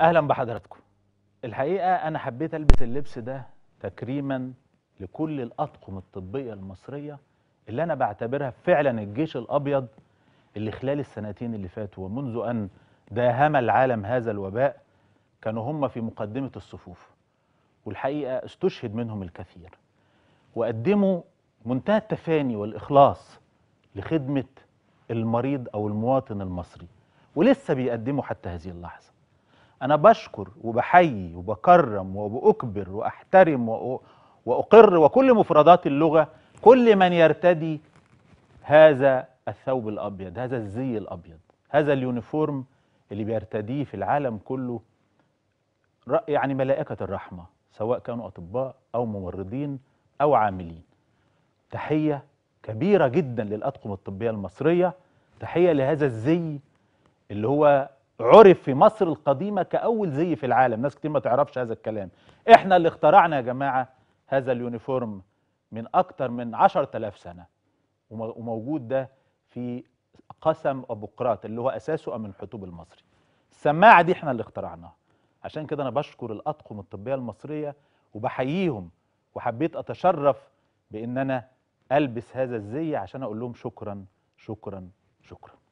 اهلا بحضراتكم الحقيقه انا حبيت البس اللبس ده تكريما لكل الاطقم الطبيه المصريه اللي انا بعتبرها فعلا الجيش الابيض اللي خلال السنتين اللي فاتوا ومنذ ان داهم العالم هذا الوباء كانوا هم في مقدمه الصفوف والحقيقه استشهد منهم الكثير وقدموا منتهى التفاني والاخلاص لخدمه المريض او المواطن المصري ولسه بيقدموا حتى هذه اللحظه أنا بشكر وبحيي وبكرم وبأكبر وأحترم وأقر وكل مفردات اللغة كل من يرتدي هذا الثوب الأبيض هذا الزي الأبيض هذا اليونيفورم اللي بيرتديه في العالم كله يعني ملائكة الرحمة سواء كانوا أطباء أو ممرضين أو عاملين تحية كبيرة جدا للأطقم الطبية المصرية تحية لهذا الزي اللي هو عرف في مصر القديمة كأول زي في العالم ناس كتير ما تعرفش هذا الكلام احنا اللي اخترعنا يا جماعة هذا اليونيفورم من أكتر من 10000 سنة وموجود ده في قسم أبوقراط اللي هو أساسه أمن الحطوب المصري السماعة دي احنا اللي اخترعناها عشان كده أنا بشكر الأطقم الطبية المصرية وبحييهم وحبيت أتشرف بإن أنا ألبس هذا الزي عشان أقول لهم شكرا شكرا شكرا